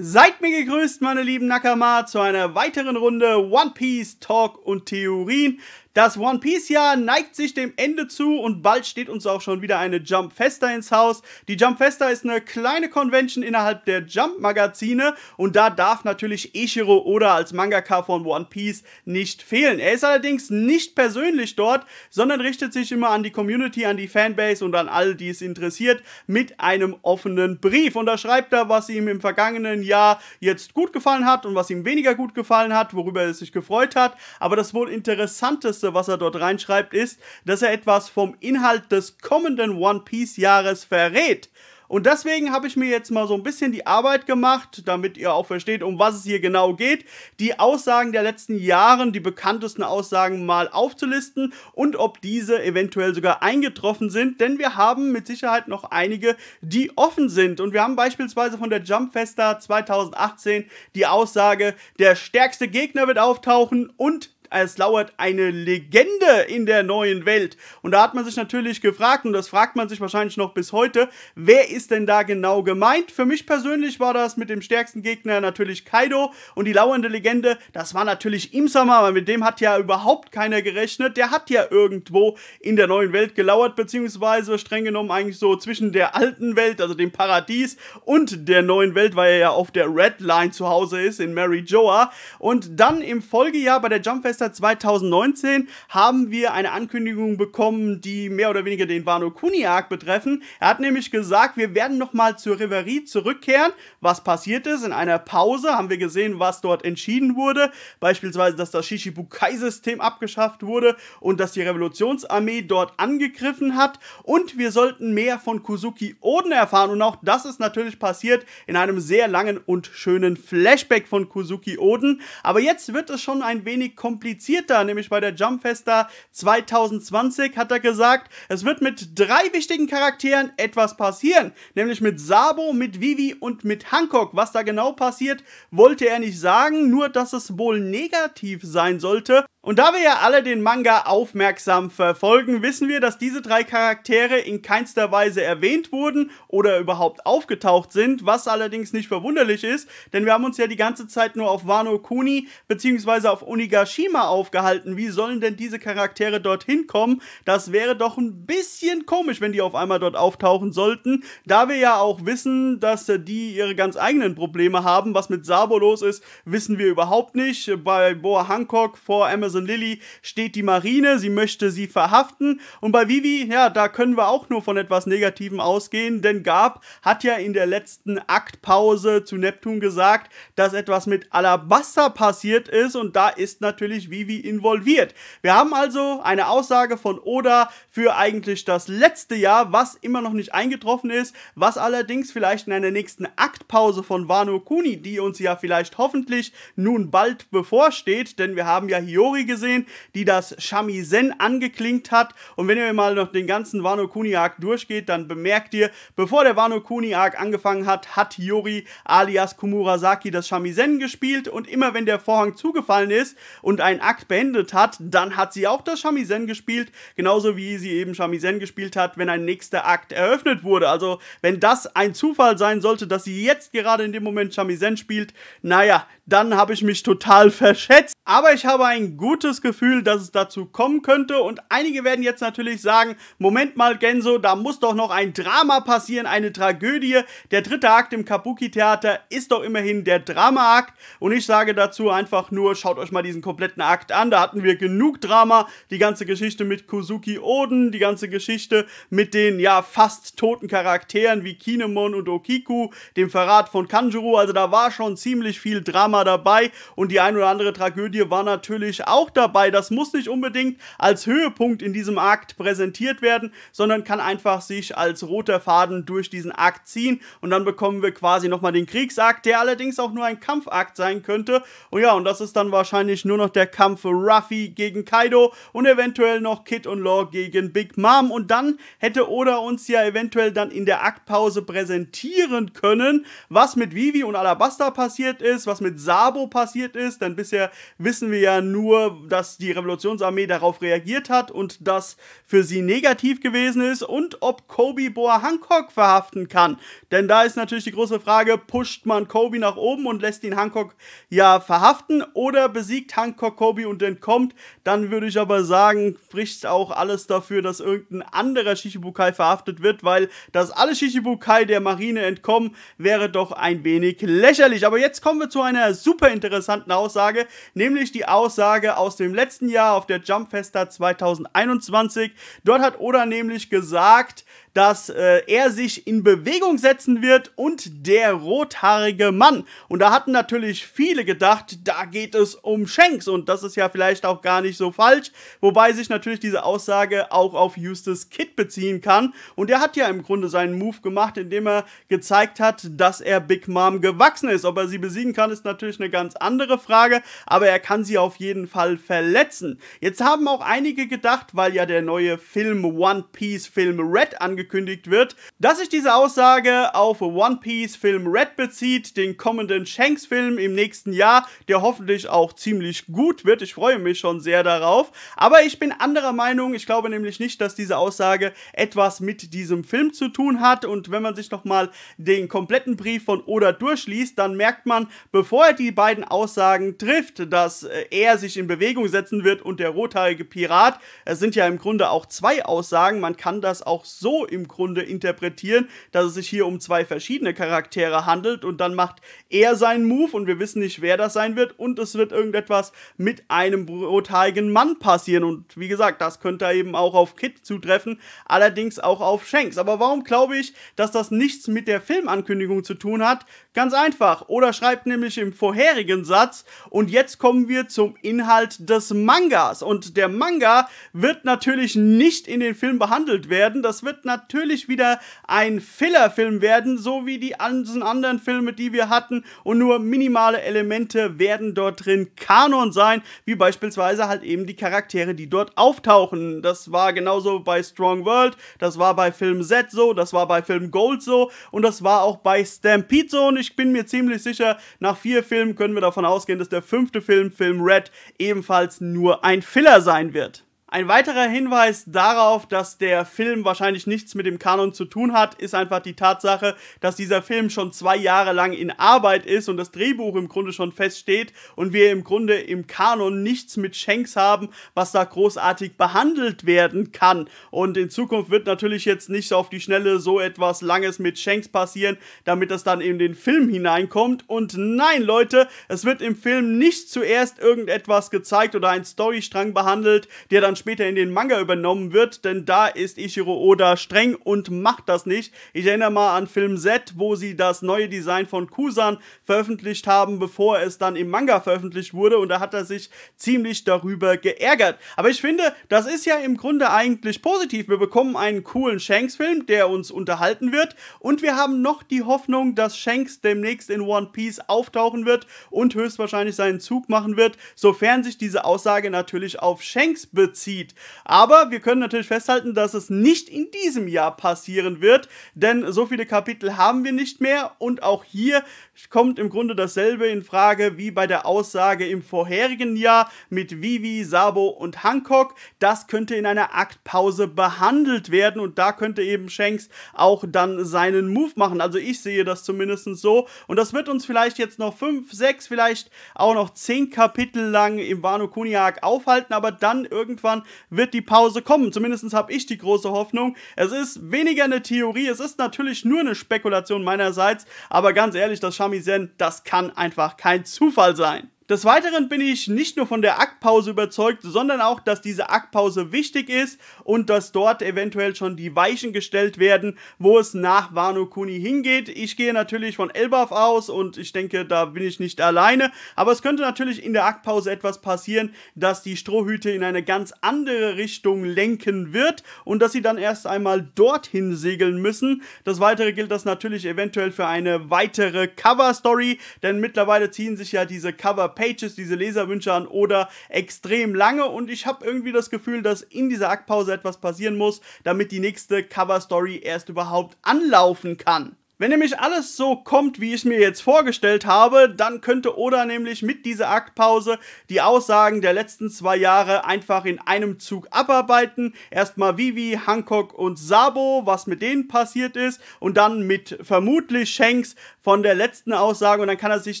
Seid mir gegrüßt, meine lieben Nakama, zu einer weiteren Runde One Piece Talk und Theorien. Das One Piece-Jahr neigt sich dem Ende zu und bald steht uns auch schon wieder eine Jump Festa ins Haus. Die Jump Festa ist eine kleine Convention innerhalb der Jump-Magazine und da darf natürlich Ichiro Oda als Mangaka von One Piece nicht fehlen. Er ist allerdings nicht persönlich dort, sondern richtet sich immer an die Community, an die Fanbase und an alle, die es interessiert, mit einem offenen Brief. Und da schreibt er, was ihm im vergangenen Jahr jetzt gut gefallen hat und was ihm weniger gut gefallen hat, worüber er sich gefreut hat. Aber das wohl interessanteste Kurze, was er dort reinschreibt, ist, dass er etwas vom Inhalt des kommenden One Piece Jahres verrät. Und deswegen habe ich mir jetzt mal so ein bisschen die Arbeit gemacht, damit ihr auch versteht, um was es hier genau geht, die Aussagen der letzten Jahre, die bekanntesten Aussagen mal aufzulisten und ob diese eventuell sogar eingetroffen sind, denn wir haben mit Sicherheit noch einige, die offen sind. Und wir haben beispielsweise von der Jumpfesta 2018 die Aussage, der stärkste Gegner wird auftauchen und es lauert eine Legende in der neuen Welt. Und da hat man sich natürlich gefragt, und das fragt man sich wahrscheinlich noch bis heute, wer ist denn da genau gemeint? Für mich persönlich war das mit dem stärksten Gegner natürlich Kaido und die lauernde Legende, das war natürlich Imsama, weil mit dem hat ja überhaupt keiner gerechnet. Der hat ja irgendwo in der neuen Welt gelauert, beziehungsweise streng genommen eigentlich so zwischen der alten Welt, also dem Paradies, und der neuen Welt, weil er ja auf der Red Line zu Hause ist in Mary Joa. Und dann im Folgejahr bei der Jumpfest Silvester 2019 haben wir eine Ankündigung bekommen, die mehr oder weniger den Wano Kuni Kuniak betreffen. Er hat nämlich gesagt, wir werden nochmal zur Reverie zurückkehren. Was passiert ist, in einer Pause haben wir gesehen, was dort entschieden wurde. Beispielsweise, dass das Shishibukai-System abgeschafft wurde und dass die Revolutionsarmee dort angegriffen hat. Und wir sollten mehr von Kuzuki Oden erfahren. Und auch das ist natürlich passiert in einem sehr langen und schönen Flashback von Kuzuki Oden. Aber jetzt wird es schon ein wenig kompliziert expliziter, nämlich bei der Jumpfesta 2020 hat er gesagt, es wird mit drei wichtigen Charakteren etwas passieren, nämlich mit Sabo, mit Vivi und mit Hancock. Was da genau passiert, wollte er nicht sagen, nur dass es wohl negativ sein sollte. Und da wir ja alle den Manga aufmerksam verfolgen, wissen wir, dass diese drei Charaktere in keinster Weise erwähnt wurden oder überhaupt aufgetaucht sind, was allerdings nicht verwunderlich ist, denn wir haben uns ja die ganze Zeit nur auf Wano Kuni bzw. auf Onigashima Thema aufgehalten. Wie sollen denn diese Charaktere dorthin kommen? Das wäre doch ein bisschen komisch, wenn die auf einmal dort auftauchen sollten. Da wir ja auch wissen, dass äh, die ihre ganz eigenen Probleme haben. Was mit Sabo los ist, wissen wir überhaupt nicht. Bei Boa Hancock vor Amazon Lily steht die Marine. Sie möchte sie verhaften. Und bei Vivi, ja, da können wir auch nur von etwas Negativem ausgehen, denn Gab hat ja in der letzten Aktpause zu Neptun gesagt, dass etwas mit Alabaster passiert ist und da ist natürlich Vivi involviert. Wir haben also eine Aussage von Oda für eigentlich das letzte Jahr, was immer noch nicht eingetroffen ist, was allerdings vielleicht in einer nächsten Aktpause von Wano Kuni, die uns ja vielleicht hoffentlich nun bald bevorsteht, denn wir haben ja Hiyori gesehen, die das Shamisen angeklingt hat und wenn ihr mal noch den ganzen Wano Kuni Arc durchgeht, dann bemerkt ihr, bevor der Wano Kuni Arc angefangen hat, hat Hiyori alias Kumurasaki das Shamisen gespielt und immer wenn der Vorhang zugefallen ist und ein einen Akt beendet hat, dann hat sie auch das Shamisen gespielt, genauso wie sie eben Shamisen gespielt hat, wenn ein nächster Akt eröffnet wurde. Also, wenn das ein Zufall sein sollte, dass sie jetzt gerade in dem Moment Shamisen spielt, naja, dann habe ich mich total verschätzt. Aber ich habe ein gutes Gefühl, dass es dazu kommen könnte. Und einige werden jetzt natürlich sagen, Moment mal, Genso, da muss doch noch ein Drama passieren, eine Tragödie. Der dritte Akt im Kabuki-Theater ist doch immerhin der Drama-Akt. Und ich sage dazu einfach nur, schaut euch mal diesen kompletten Akt an. Da hatten wir genug Drama. Die ganze Geschichte mit Kuzuki Oden, die ganze Geschichte mit den ja fast toten Charakteren wie Kinemon und Okiku, dem Verrat von Kanjuru. Also da war schon ziemlich viel Drama mal dabei und die ein oder andere Tragödie war natürlich auch dabei. Das muss nicht unbedingt als Höhepunkt in diesem Akt präsentiert werden, sondern kann einfach sich als roter Faden durch diesen Akt ziehen und dann bekommen wir quasi nochmal den Kriegsakt, der allerdings auch nur ein Kampfakt sein könnte. Und ja, und das ist dann wahrscheinlich nur noch der Kampf Ruffy gegen Kaido und eventuell noch Kid und Law gegen Big Mom und dann hätte Oda uns ja eventuell dann in der Aktpause präsentieren können, was mit Vivi und Alabasta passiert ist, was mit Sabo passiert ist, denn bisher wissen wir ja nur, dass die Revolutionsarmee darauf reagiert hat und das für sie negativ gewesen ist und ob Kobe Boa Hancock verhaften kann. Denn da ist natürlich die große Frage, pusht man Kobe nach oben und lässt ihn Hancock ja verhaften oder besiegt Hancock Kobe und entkommt? Dann würde ich aber sagen, bricht auch alles dafür, dass irgendein anderer Shichibukai verhaftet wird, weil dass alle Shichibukai der Marine entkommen, wäre doch ein wenig lächerlich. Aber jetzt kommen wir zu einer super interessanten Aussage, nämlich die Aussage aus dem letzten Jahr auf der Jumpfesta 2021. Dort hat Oda nämlich gesagt, dass äh, er sich in Bewegung setzen wird und der rothaarige Mann. Und da hatten natürlich viele gedacht, da geht es um Shanks und das ist ja vielleicht auch gar nicht so falsch, wobei sich natürlich diese Aussage auch auf Eustace Kidd beziehen kann. Und er hat ja im Grunde seinen Move gemacht, indem er gezeigt hat, dass er Big Mom gewachsen ist. Ob er sie besiegen kann, ist natürlich eine ganz andere Frage, aber er kann sie auf jeden Fall verletzen. Jetzt haben auch einige gedacht, weil ja der neue Film One Piece Film Red angekündigt angekündigt wird, dass sich diese Aussage auf One Piece Film Red bezieht, den kommenden Shanks Film im nächsten Jahr, der hoffentlich auch ziemlich gut wird. Ich freue mich schon sehr darauf. Aber ich bin anderer Meinung. Ich glaube nämlich nicht, dass diese Aussage etwas mit diesem Film zu tun hat. Und wenn man sich nochmal den kompletten Brief von Oda durchliest, dann merkt man, bevor er die beiden Aussagen trifft, dass äh, er sich in Bewegung setzen wird und der rothaarige Pirat, es sind ja im Grunde auch zwei Aussagen, man kann das auch so im Grunde interpretieren, dass es sich hier um zwei verschiedene Charaktere handelt und dann macht er seinen Move und wir wissen nicht, wer das sein wird und es wird irgendetwas mit einem brutalen Mann passieren und wie gesagt, das könnte eben auch auf Kit zutreffen, allerdings auch auf Shanks. Aber warum glaube ich, dass das nichts mit der Filmankündigung zu tun hat? Ganz einfach. Oder schreibt nämlich im vorherigen Satz und jetzt kommen wir zum Inhalt des Mangas und der Manga wird natürlich nicht in den Film behandelt werden. Das wird natürlich natürlich wieder ein Filler-Film werden, so wie die anderen Filme, die wir hatten. Und nur minimale Elemente werden dort drin Kanon sein, wie beispielsweise halt eben die Charaktere, die dort auftauchen. Das war genauso bei Strong World, das war bei Film Z so, das war bei Film Gold so und das war auch bei Stampede so. Und ich bin mir ziemlich sicher, nach vier Filmen können wir davon ausgehen, dass der fünfte Film, Film Red, ebenfalls nur ein Filler sein wird. Ein weiterer Hinweis darauf, dass der Film wahrscheinlich nichts mit dem Kanon zu tun hat, ist einfach die Tatsache, dass dieser Film schon zwei Jahre lang in Arbeit ist und das Drehbuch im Grunde schon feststeht und wir im Grunde im Kanon nichts mit Shanks haben, was da großartig behandelt werden kann. Und in Zukunft wird natürlich jetzt nicht auf die Schnelle so etwas Langes mit Shanks passieren, damit das dann in den Film hineinkommt. Und nein, Leute, es wird im Film nicht zuerst irgendetwas gezeigt oder ein Storystrang behandelt, der dann später in den Manga übernommen wird, denn da ist Ichiro Oda streng und macht das nicht. Ich erinnere mal an Film Z, wo sie das neue Design von Kusan veröffentlicht haben, bevor es dann im Manga veröffentlicht wurde und da hat er sich ziemlich darüber geärgert. Aber ich finde, das ist ja im Grunde eigentlich positiv. Wir bekommen einen coolen Shanks-Film, der uns unterhalten wird und wir haben noch die Hoffnung, dass Shanks demnächst in One Piece auftauchen wird und höchstwahrscheinlich seinen Zug machen wird, sofern sich diese Aussage natürlich auf Shanks bezieht zieht. Aber wir können natürlich festhalten, dass es nicht in diesem Jahr passieren wird, denn so viele Kapitel haben wir nicht mehr und auch hier kommt im Grunde dasselbe in Frage wie bei der Aussage im vorherigen Jahr mit Vivi, Sabo und Hancock. Das könnte in einer Aktpause behandelt werden und da könnte eben Shanks auch dann seinen Move machen. Also ich sehe das zumindest so und das wird uns vielleicht jetzt noch 5, 6, vielleicht auch noch 10 Kapitel lang im Wano Kuniak aufhalten, aber dann irgendwann Jahren wird die Pause kommen. Zumindest habe ich die große Hoffnung. Es ist weniger eine Theorie, es ist natürlich nur eine Spekulation meinerseits, aber ganz ehrlich, das Shamisen, das kann einfach kein Zufall sein. Des Weiteren bin ich nicht nur von der Aktpause überzeugt, sondern auch, dass diese Aktpause wichtig ist und dass dort eventuell schon die Weichen gestellt werden, wo es nach Wano Kuni hingeht. Ich gehe natürlich von Elbaf aus und ich denke, da bin ich nicht alleine. Aber es könnte natürlich in der Aktpause etwas passieren, dass die Strohhüte in eine ganz andere Richtung lenken wird und dass sie dann erst einmal dorthin segeln müssen. Das Weitere gilt das natürlich eventuell für eine weitere Cover-Story, denn mittlerweile ziehen sich ja diese Cover- Pages diese Leserwünsche an oder extrem lange und ich habe irgendwie das Gefühl, dass in dieser Aktpause etwas passieren muss, damit die nächste Cover Story erst überhaupt anlaufen kann. Wenn nämlich alles so kommt, wie ich mir jetzt vorgestellt habe, dann könnte Oda nämlich mit dieser Aktpause die Aussagen der letzten zwei Jahre einfach in einem Zug abarbeiten. Erstmal Vivi, Hancock und Sabo, was mit denen passiert ist und dann mit vermutlich Shanks von der letzten Aussage und dann kann er sich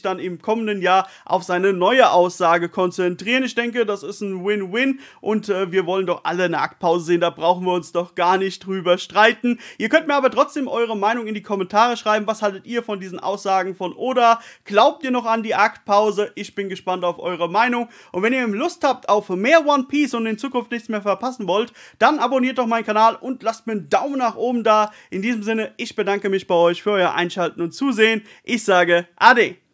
dann im kommenden Jahr auf seine neue Aussage konzentrieren. Ich denke, das ist ein Win-Win und äh, wir wollen doch alle eine Aktpause sehen, da brauchen wir uns doch gar nicht drüber streiten. Ihr könnt mir aber trotzdem eure Meinung in die Kommentare Kommentare schreiben, was haltet ihr von diesen Aussagen von Oda? Glaubt ihr noch an die Aktpause? Ich bin gespannt auf eure Meinung. Und wenn ihr Lust habt auf mehr One Piece und in Zukunft nichts mehr verpassen wollt, dann abonniert doch meinen Kanal und lasst mir einen Daumen nach oben da. In diesem Sinne, ich bedanke mich bei euch für euer Einschalten und Zusehen. Ich sage Ade.